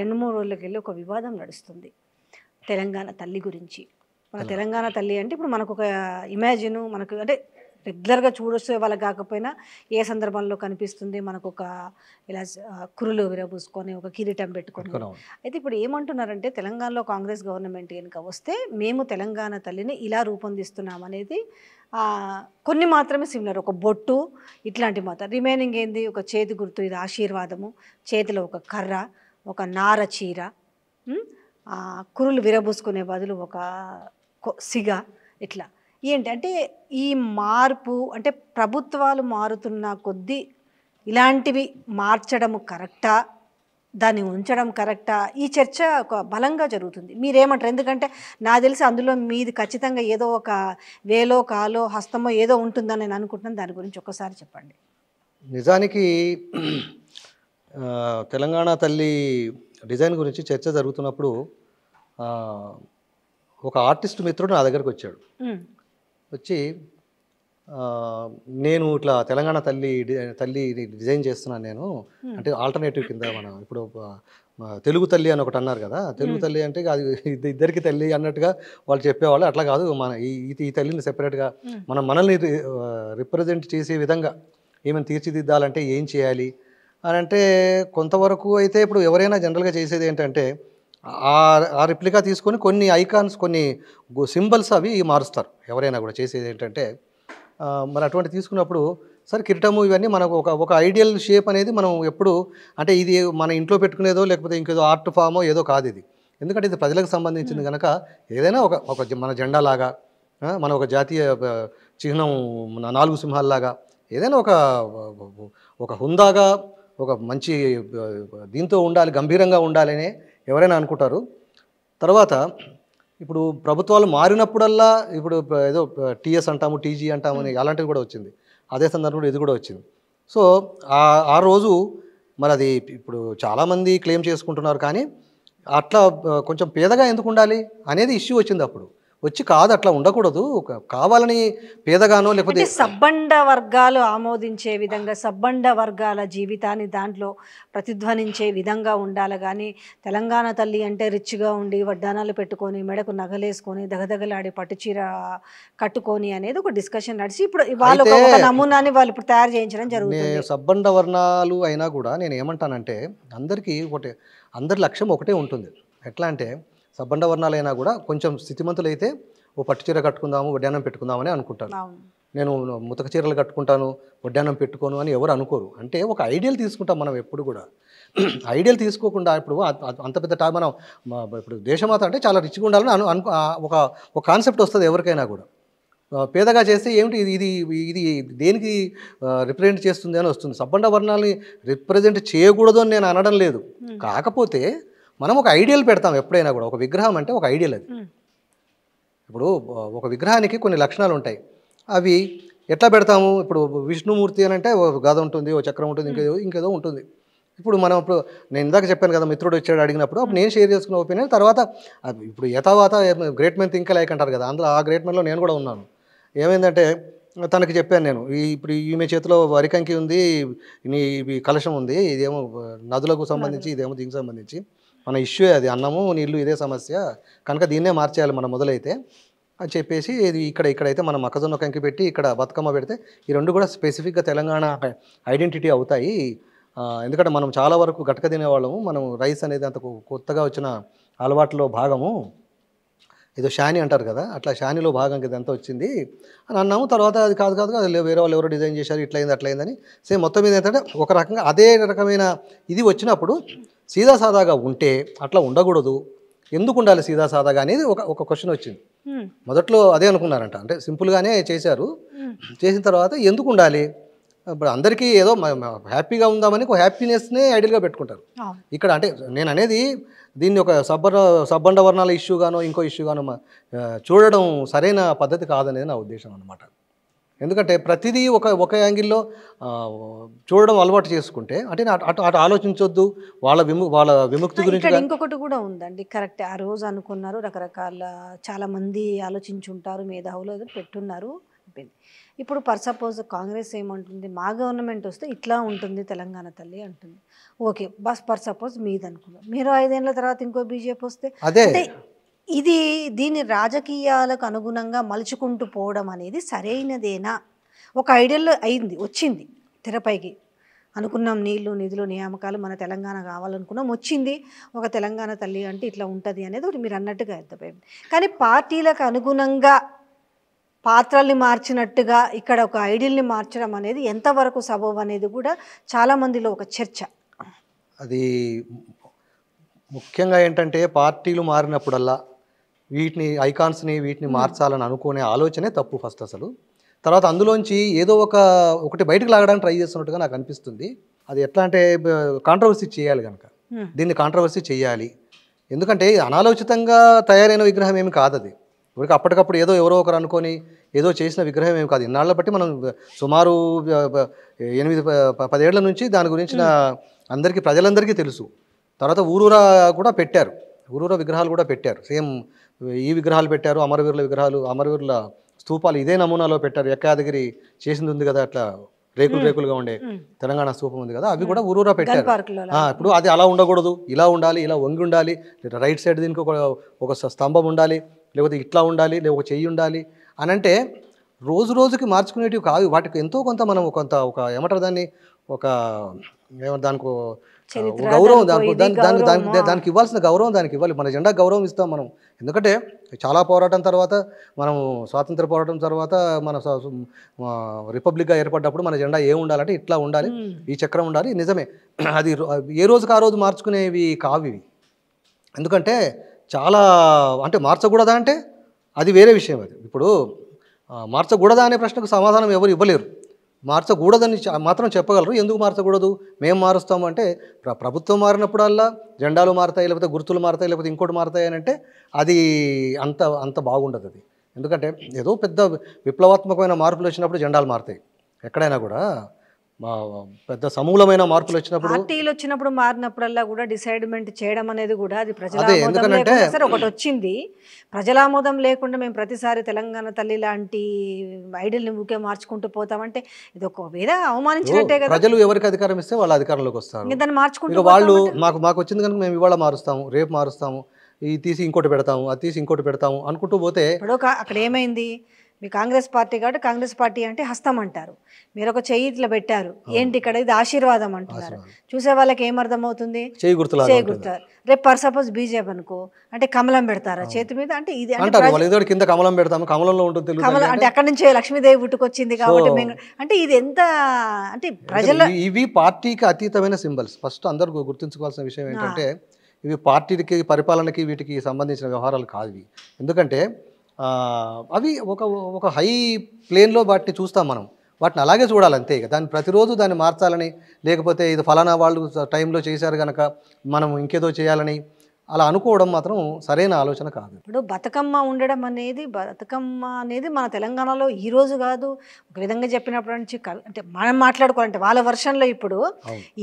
రెండు మూడు రోజులకెళ్ళి ఒక వివాదం నడుస్తుంది తెలంగాణ తల్లి గురించి మన తెలంగాణ తల్లి అంటే ఇప్పుడు మనకు ఒక ఇమాజిన్ మనకు అంటే రెగ్యులర్గా చూడొస్తే వాళ్ళకి కాకపోయినా ఏ సందర్భంలో కనిపిస్తుంది మనకు ఒక ఇలా కురులు విరబూసుకొని ఒక కిరీటం పెట్టుకొని అయితే ఇప్పుడు ఏమంటున్నారంటే తెలంగాణలో కాంగ్రెస్ గవర్నమెంట్ కనుక వస్తే మేము తెలంగాణ తల్లిని ఇలా రూపొందిస్తున్నాం అనేది కొన్ని మాత్రమే సిమిలర్ ఒక బొట్టు ఇట్లాంటి మాత్రం రిమైనింగ్ ఏంది ఒక చేతి గుర్తు ఇది ఆశీర్వాదము చేతిలో ఒక కర్ర ఒక నార చీర కురులు విరబూసుకునే బదులు ఒక సిగ ఇట్లా ఏంటంటే ఈ మార్పు అంటే ప్రభుత్వాలు మారుతున్న కొద్దీ ఇలాంటివి మార్చడము కరెక్టా దాన్ని ఉంచడం కరెక్టా ఈ చర్చ ఒక బలంగా జరుగుతుంది మీరేమంటారు ఎందుకంటే నాకు తెలిసి అందులో మీది ఖచ్చితంగా ఏదో ఒక వేలో కాలో హస్తమో ఏదో ఉంటుందని నేను అనుకుంటున్నాను దాని గురించి ఒక్కసారి చెప్పండి నిజానికి తెలంగాణ తల్లి డిజైన్ గురించి చర్చ జరుగుతున్నప్పుడు ఒక ఆర్టిస్ట్ మిత్రుడు నా దగ్గరకు వచ్చాడు వచ్చి నేను ఇట్లా తెలంగాణ తల్లి తల్లి డిజైన్ చేస్తున్నాను నేను అంటే ఆల్టర్నేటివ్ కింద మనం ఇప్పుడు తెలుగు తల్లి అని ఒకటి అన్నారు కదా తెలుగు తల్లి అంటే అది ఇద్దరికి తల్లి అన్నట్టుగా వాళ్ళు చెప్పేవాళ్ళు అట్లా కాదు మన ఈ తల్లిని సెపరేట్గా మనం మనల్ని రిప్రజెంట్ చేసే విధంగా ఏమైనా తీర్చిదిద్దాలంటే ఏం చేయాలి అని అంటే కొంతవరకు అయితే ఇప్పుడు ఎవరైనా జనరల్గా చేసేది ఏంటంటే ఆ రిప్లికా తీసుకొని కొన్ని ఐకాన్స్ కొన్ని సింబల్స్ అవి మారుస్తారు ఎవరైనా కూడా చేసేది ఏంటంటే మరి అటువంటి తీసుకున్నప్పుడు సార్ కిరటము ఇవన్నీ మనకు ఒక ఒక ఐడియల్ షేప్ అనేది మనం ఎప్పుడు అంటే ఇది మన ఇంట్లో పెట్టుకునేదో లేకపోతే ఇంకేదో ఆర్ట్ ఫామో ఏదో కాదు ఇది ఎందుకంటే ఇది ప్రజలకు సంబంధించింది కనుక ఏదైనా ఒక ఒక మన జెండాలాగా మన ఒక జాతీయ చిహ్నం నాలుగు సింహాల్లాగా ఏదైనా ఒక ఒక హుందాగా ఒక మంచి దీంతో ఉండాలి గంభీరంగా ఉండాలని ఎవరైనా అనుకుంటారు తర్వాత ఇప్పుడు ప్రభుత్వాలు మారినప్పుడల్లా ఇప్పుడు ఏదో టీఎస్ అంటాము టీజీ అంటాము అని అలాంటివి కూడా వచ్చింది అదే సందర్భంలో ఇది కూడా వచ్చింది సో ఆ రోజు మరి అది ఇప్పుడు చాలామంది క్లెయిమ్ చేసుకుంటున్నారు కానీ అట్లా కొంచెం పేదగా ఎందుకు ఉండాలి అనేది ఇష్యూ వచ్చింది అప్పుడు వచ్చి కాదు అట్లా ఉండకూడదు కావాలని పేదగానో లేకపోతే సబ్బండ వర్గాలు ఆమోదించే విధంగా సబ్బండ వర్గాల జీవితాన్ని దాంట్లో ప్రతిధ్వనించే విధంగా ఉండాలి కానీ తెలంగాణ తల్లి అంటే రిచ్గా ఉండి వడ్డానాలు పెట్టుకొని మెడకు నగలేసుకొని దగదగలాడి పట్టుచీర కట్టుకొని అనేది ఒక డిస్కషన్ నడిచి ఇప్పుడు వాళ్ళు నమూనాని వాళ్ళు ఇప్పుడు తయారు చేయించడం జరుగుతుంది సబ్బండ వర్ణాలు అయినా కూడా నేను ఏమంటానంటే అందరికీ ఒకటే అందరి లక్ష్యం ఒకటే ఉంటుంది ఎట్లా అంటే సబ్బండ వర్ణాలైనా కూడా కొంచెం స్థితిమంతులైతే ఓ పట్టు చీర కట్టుకుందాము వడ్డానం పెట్టుకుందామని అనుకుంటాను నేను ముతక చీరలు కట్టుకుంటాను వడ్డానం పెట్టుకోను అని ఎవరు అనుకోరు అంటే ఒక ఐడియల్ తీసుకుంటాం మనం ఎప్పుడు కూడా ఐడియల్ తీసుకోకుండా ఇప్పుడు అంత పెద్ద టా మనం ఇప్పుడు దేశమాత అంటే చాలా రిచ్గా ఉండాలని అను అను ఒక ఒక కాన్సెప్ట్ వస్తుంది ఎవరికైనా కూడా పేదగా చేస్తే ఏమిటి ఇది ఇది ఇది దేనికి రిప్రజెంట్ చేస్తుంది అని వస్తుంది సబ్బండ వర్ణాలని రిప్రజెంట్ చేయకూడదు అని నేను అనడం లేదు కాకపోతే మనం ఒక ఐడియల్ పెడతాం ఎప్పుడైనా కూడా ఒక విగ్రహం అంటే ఒక ఐడియల్ అది ఇప్పుడు ఒక విగ్రహానికి కొన్ని లక్షణాలు ఉంటాయి అవి ఎట్లా పెడతాము ఇప్పుడు విష్ణుమూర్తి అని అంటే ఒక గద ఉంటుంది ఓ చక్రం ఉంటుంది ఇంకేదో ఇంకేదో ఉంటుంది ఇప్పుడు మనం ఇప్పుడు నేను ఇందాక చెప్పాను కదా మిత్రుడు వచ్చాడు అడిగినప్పుడు అప్పుడు నేను షేర్ చేసుకున్న ఒపీనియన్ తర్వాత ఇప్పుడు యథావాత గ్రేట్ మెన్ థింక్ లైక్ అంటారు కదా అందులో ఆ గ్రేట్ మెన్లో నేను కూడా ఉన్నాను ఏమైందంటే తనకి చెప్పాను నేను ఈ ఇప్పుడు ఈమె చేతిలో వరికంకి ఉంది నీ కలశం ఉంది ఇదేమో నదులకు సంబంధించి ఇదేమో దీనికి సంబంధించి మన ఇష్యూ అది అన్నము నీళ్ళు ఇదే సమస్య కనుక దీన్నే మార్చేయాలి మనం మొదలైతే అని చెప్పేసి ఇది ఇక్కడ ఇక్కడైతే మనం మక్కజొన్న కంకి పెట్టి ఇక్కడ బతుకమ్మ పెడితే ఈ రెండు కూడా స్పెసిఫిక్గా తెలంగాణ ఐడెంటిటీ అవుతాయి ఎందుకంటే మనం చాలా వరకు గట్క తినేవాళ్ళము మనం రైస్ అనేది అంత కొత్తగా వచ్చిన అలవాట్లో భాగము ఏదో షాని అంటారు కదా అట్లా షానిలో భాగంగా ఇదంతా వచ్చింది అని అన్నాము తర్వాత అది కాదు కాదు అది వేరే వాళ్ళు ఎవరో డిజైన్ చేశారు ఇట్లయింది అట్లయిందని సేమ్ మొత్తం మీద ఏంటంటే ఒక రకంగా అదే రకమైన ఇది వచ్చినప్పుడు సీదా సాదాగా ఉంటే అట్లా ఉండకూడదు ఎందుకు ఉండాలి సీదా సాదాగా అనేది ఒక ఒక క్వశ్చన్ వచ్చింది మొదట్లో అదే అనుకున్నారంట అంటే సింపుల్గానే చేశారు చేసిన తర్వాత ఎందుకు ఉండాలి ఇప్పుడు అందరికీ ఏదో హ్యాపీగా ఉందామని హ్యాపీనెస్నే ఐడియల్గా పెట్టుకుంటారు ఇక్కడ అంటే నేను అనేది దీన్ని ఒక సబ్బర సబ్బండ వర్ణాల ఇష్యూ గానో ఇంకో ఇష్యూ గానో చూడడం సరైన పద్ధతి కాదనేది నా ఉద్దేశం అనమాట ఎందుకంటే ప్రతిదీ ఒక ఒక యాంగిల్లో చూడడం అలవాటు చేసుకుంటే అంటే అటు అటు ఆలోచించొద్దు వాళ్ళ విము వాళ్ళ విముక్తి గురించి ఇంకొకటి కూడా ఉందండి కరెక్ట్ ఆ రోజు అనుకున్నారు రకరకాల చాలామంది ఆలోచించుంటారు మేధావులు పెట్టున్నారు చెప్పింది ఇప్పుడు పర్ సపోజ్ కాంగ్రెస్ ఏమంటుంది మా గవర్నమెంట్ వస్తే ఇట్లా ఉంటుంది తెలంగాణ తల్లి అంటుంది ఓకే బస్ పర్ సపోజ్ మీది అనుకున్నాం మీరు ఐదేళ్ల తర్వాత ఇంకో బీజేపీ వస్తే అంటే ఇది దీని రాజకీయాలకు అనుగుణంగా మలుచుకుంటూ పోవడం అనేది సరైనదేనా ఒక ఐడియాలో అయింది వచ్చింది తెరపైకి అనుకున్నాం నీళ్లు నిధులు నియామకాలు మన తెలంగాణ కావాలనుకున్నాం వచ్చింది ఒక తెలంగాణ తల్లి అంటే ఇట్లా ఉంటుంది అనేది ఒకటి మీరు అన్నట్టుగా అర్థమైంది కానీ పార్టీలకు అనుగుణంగా పాత్రల్ని మార్చినట్టుగా ఇక్కడ ఒక ఐడియల్ని మార్చడం అనేది ఎంతవరకు సబబు అనేది కూడా చాలామందిలో ఒక చర్చ అది ముఖ్యంగా ఏంటంటే పార్టీలు మారినప్పుడల్లా వీటిని ఐకాన్స్ని వీటిని మార్చాలని అనుకునే ఆలోచనే తప్పు ఫస్ట్ అసలు తర్వాత అందులోంచి ఏదో ఒక ఒకటి బయటకు లాగడానికి ట్రై చేస్తున్నట్టుగా నాకు అనిపిస్తుంది అది ఎట్లా అంటే కాంట్రవర్సీ చేయాలి కనుక దీన్ని కాంట్రవర్సీ చేయాలి ఎందుకంటే అనాలోచితంగా తయారైన విగ్రహం ఏమి కాదు అది ఇప్పటికి అప్పటికప్పుడు ఏదో ఎవరో ఒకరు అనుకొని ఏదో చేసిన విగ్రహం ఏం కాదు ఇన్నాళ్ళ బట్టి మనం సుమారు ఎనిమిది పదేళ్ల నుంచి దాని గురించిన అందరికీ ప్రజలందరికీ తెలుసు తర్వాత ఊరూరా కూడా పెట్టారు ఊరూరా విగ్రహాలు కూడా పెట్టారు సేమ్ ఈ విగ్రహాలు పెట్టారు అమరవీరుల విగ్రహాలు అమరవీరుల స్తూపాలు ఇదే నమూనాలో పెట్టారు ఎక్కాదగిరి చేసింది ఉంది కదా అట్లా రేకులు రేకులుగా ఉండే తెలంగాణ స్తూపం ఉంది కదా అవి కూడా ఊరూరా పెట్టారు ఇప్పుడు అది అలా ఉండకూడదు ఇలా ఉండాలి ఇలా వంగి ఉండాలి రైట్ సైడ్ దీనికి ఒక ఒక స్తంభం ఉండాలి లేకపోతే ఇట్లా ఉండాలి లేకపోతే చెయ్యి ఉండాలి అని అంటే రోజు రోజుకి మార్చుకునేటివి కావు వాటికి ఎంతో కొంత మనం కొంత ఒక ఏమంటారు దాన్ని ఒక దానికి గౌరవం దానికి దానికి దానికి దానికి ఇవ్వాల్సిన గౌరవం దానికి ఇవ్వాలి మన జెండా గౌరవం ఇస్తాం మనం ఎందుకంటే చాలా పోరాటం తర్వాత మనం స్వాతంత్ర పోరాటం తర్వాత మన రిపబ్లిక్గా ఏర్పడ్డప్పుడు మన జెండా ఏ ఉండాలంటే ఇట్లా ఉండాలి ఈ చక్రం ఉండాలి నిజమే అది ఏ రోజుకి ఆ రోజు మార్చుకునేవి కావు ఎందుకంటే చాలా అంటే మార్చకూడదా అంటే అది వేరే విషయం అది ఇప్పుడు మార్చకూడదా అనే ప్రశ్నకు సమాధానం ఎవరు ఇవ్వలేరు మార్చకూడదని మాత్రం చెప్పగలరు ఎందుకు మార్చకూడదు మేము మారుస్తాము అంటే ప్ర ప్రభుత్వం మారినప్పుడల్లా జెండాలు మారుతాయి లేకపోతే గుర్తులు మారుతాయి లేకపోతే ఇంకోటి మారుతాయి అని అంటే అది అంత అంత బాగుండదు అది ఎందుకంటే ఏదో పెద్ద విప్లవాత్మకమైన మార్పులు వచ్చినప్పుడు జెండాలు మారుతాయి ఎక్కడైనా కూడా పెద్ద సమూలమైన మార్పులు వచ్చినప్పుడు పార్టీలు వచ్చినప్పుడు మారినప్పుడల్లా కూడా డిసైడ్మెంట్ చేయడం అనేది కూడా అది ప్రజల ఆమోదం లేకుండా సరే ఒకటి వచ్చింది ప్రజల ఆమోదం లేకుండా మేము ప్రతిసారి తెలంగాణ తల్లి లాంటి ఐడియల్ని ఊకే మార్చుకుంటూ పోతామంటే ఇది ఒక వేద అవమానించినట్టే కదా ప్రజలు ఎవరికి అధికారం ఇస్తే వాళ్ళ అధికారంలోకి వస్తారు దాన్ని మార్చుకుంటూ వాళ్ళు మాకు మాకు వచ్చింది కనుక మేము ఇవాళ మారుస్తాము రేపు మారుస్తాము ఈ తీసి ఇంకోటి పెడతాము అది తీసి ఇంకోటి పెడతాము అనుకుంటూ పోతే అక్కడ ఏమైంది మీ కాంగ్రెస్ పార్టీ కాబట్టి కాంగ్రెస్ పార్టీ అంటే హస్తం అంటారు మీరు ఒక చెయ్యి ఇట్లా పెట్టారు ఏంటి ఇక్కడ ఇది ఆశీర్వాదం అంటున్నారు చూసే వాళ్ళకి ఏమర్థం అవుతుంది గుర్తులు చేయి రేపు పర్ సపోజ్ బీజేపీ అనుకో అంటే కమలం పెడతారా చేతి మీద అంటే ఇది అంటారు కింద కమలం పెడతాము కమలంలో ఉంటుంది కమలం అంటే అక్కడ నుంచే లక్ష్మీదేవి పుట్టుకొచ్చింది కాబట్టి అంటే ఇది ఎంత అంటే ప్రజలు ఇవి పార్టీకి అతీతమైన సింబల్స్ ఫస్ట్ అందరు గుర్తుంచుకోవాల్సిన విషయం ఏంటంటే ఇవి పార్టీకి పరిపాలనకి వీటికి సంబంధించిన వ్యవహారాలు కాదు ఎందుకంటే అవి ఒక ఒక హై ప్లేన్లో వాటిని చూస్తాం మనం వాటిని అలాగే చూడాలి అంతే ఇక దాన్ని ప్రతిరోజు దాన్ని మార్చాలని లేకపోతే ఇది ఫలానా వాళ్ళు టైంలో చేశారు కనుక మనం ఇంకేదో చేయాలని అలా అనుకోవడం మాత్రం సరైన ఆలోచన కాదు ఇప్పుడు బతుకమ్మ ఉండడం అనేది బతుకమ్మ అనేది మన తెలంగాణలో ఈ రోజు కాదు ఒక విధంగా చెప్పినప్పటి నుంచి అంటే మనం మాట్లాడుకోవాలంటే వాళ్ళ వర్షన్లో ఇప్పుడు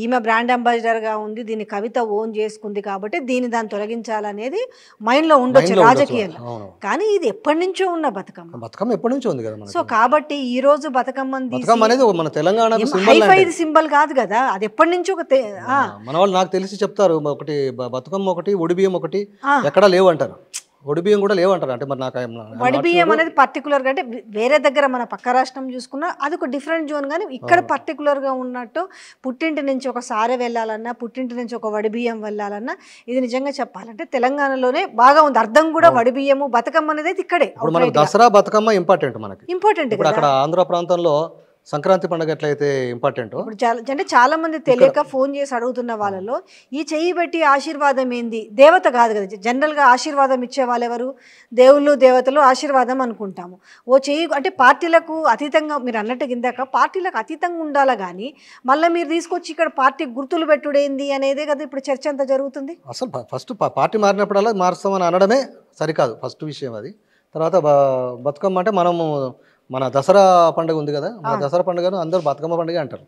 ఈమె బ్రాండ్ అంబాసిడర్గా ఉంది దీని కవిత ఓన్ చేసుకుంది కాబట్టి దీన్ని దాన్ని తొలగించాలనేది మైండ్లో ఉండొచ్చు రాజకీయాలు కానీ ఇది ఎప్పటి నుంచో ఉన్న బతుకమ్మ బతుకమ్మ ఎప్పటి నుంచో ఉంది కదా సో కాబట్టి ఈ రోజు బతుకమ్మ అనేది మన తెలంగాణ ఇది సింబల్ కాదు కదా అది ఎప్పటి నుంచో ఒక మన వాళ్ళు నాకు తెలిసి చెప్తారు ఒకటి బతుకమ్మ ఒకటి బియ్యం ఒకటి ఎక్కడ లేవు అంటారు వడి బియ్యం కూడా లేవంటారు అంటే మరి నాకు వడి బియ్యం అనేది పర్టికులర్గా అంటే వేరే దగ్గర మన పక్క రాష్ట్రం చూసుకున్నా అది ఒక డిఫరెంట్ జోన్ కానీ ఇక్కడ పర్టికులర్గా ఉన్నట్టు పుట్టింటి నుంచి ఒక సారె వెళ్ళాలన్నా పుట్టింటి నుంచి ఒక వడి బియ్యం వెళ్ళాలన్నా ఇది నిజంగా చెప్పాలంటే తెలంగాణలోనే బాగా ఉంది అర్థం కూడా వడి బియ్యము బతుకమ్మ అనేది ఇక్కడే మనకి దసరా బతుకమ్మ ఇంపార్టెంట్ మనకి ఇంపార్టెంట్ ఇప్పుడు అక్కడ ఆంధ్ర ప్రాంతంలో సంక్రాంతి పండుగ ఎట్లయితే ఇంపార్టెంట్ అంటే చాలా మంది తెలియక ఫోన్ చేసి అడుగుతున్న వాళ్ళలో ఈ చెయ్యి పెట్టి ఆశీర్వాదం ఏంది దేవత కాదు కదా జనరల్గా ఆశీర్వాదం ఇచ్చే వాళ్ళెవరు దేవుళ్ళు దేవతలు ఆశీర్వాదం అనుకుంటాము ఓ చెయ్యి అంటే పార్టీలకు అతీతంగా మీరు అన్నట్టు గిందాక పార్టీలకు అతీతంగా ఉండాలా కానీ మళ్ళీ మీరు తీసుకొచ్చి ఇక్కడ పార్టీ గుర్తులు పెట్టుడేంది అనేదే కదా ఇప్పుడు చర్చ అంతా జరుగుతుంది అసలు ఫస్ట్ పార్టీ మారినప్పుడల్లా మారుస్తామని అనడమే సరికాదు ఫస్ట్ విషయం అది తర్వాత బతుకమ్మ అంటే మనము మన దసరా పండుగ ఉంది కదా మన దసరా పండుగను అందరూ బతుకమ్మ పండుగ అంటారు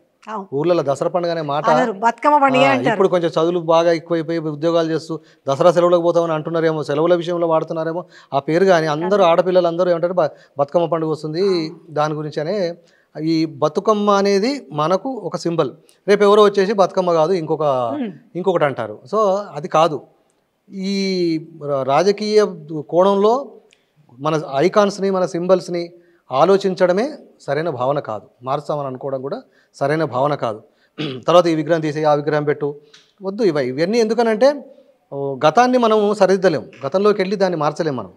ఊర్లలో దసరా పండుగ అనే మాట బతుకమ్మ పండుగ ఇప్పుడు కొంచెం చదువులు బాగా ఎక్కువైపోయి ఉద్యోగాలు చేస్తూ దసరా సెలవులకు పోతామని అంటున్నారేమో సెలవుల విషయంలో వాడుతున్నారేమో ఆ పేరు కానీ అందరూ ఆడపిల్లలు అందరూ ఏమంటారు బతుకమ్మ పండుగ వస్తుంది దాని గురించి అనే ఈ బతుకమ్మ అనేది మనకు ఒక సింబల్ రేపు ఎవరో వచ్చేసి బతుకమ్మ కాదు ఇంకొక ఇంకొకటి అంటారు సో అది కాదు ఈ రాజకీయ కోణంలో మన ఐకాన్స్ని మన సింబల్స్ని ఆలోచించడమే సరైన భావన కాదు మార్చామని అనుకోవడం కూడా సరైన భావన కాదు తర్వాత ఈ విగ్రహం తీసి ఆ విగ్రహం పెట్టు వద్దు ఇవ ఇవన్నీ ఎందుకనంటే గతాన్ని మనం సరిదిద్దలేము గతంలోకి వెళ్ళి దాన్ని మార్చలేము మనం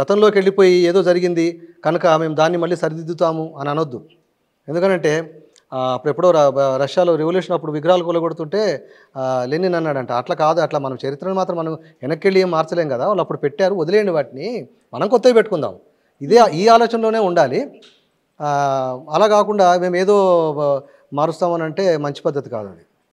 గతంలోకి వెళ్ళిపోయి ఏదో జరిగింది కనుక మేము దాన్ని మళ్ళీ సరిదిద్దుతాము అని అనొద్దు ఎందుకనంటే అప్పుడు ఎప్పుడో రష్యాలో రెవల్యూషన్ అప్పుడు విగ్రహాలు కొలగొడుతుంటే లెనిన్ అన్నాడంట అట్లా కాదు అట్లా మనం చరిత్రను మాత్రం మనం వెనక్కి వెళ్ళి ఏం మార్చలేం కదా వాళ్ళు అప్పుడు పెట్టారు వదిలేండి వాటిని మనం కొత్తవి పెట్టుకుందాం ఇదే ఈ ఆలోచనలోనే ఉండాలి అలా కాకుండా మేము ఏదో మారుస్తామని అంటే మంచి పద్ధతి కాదు అది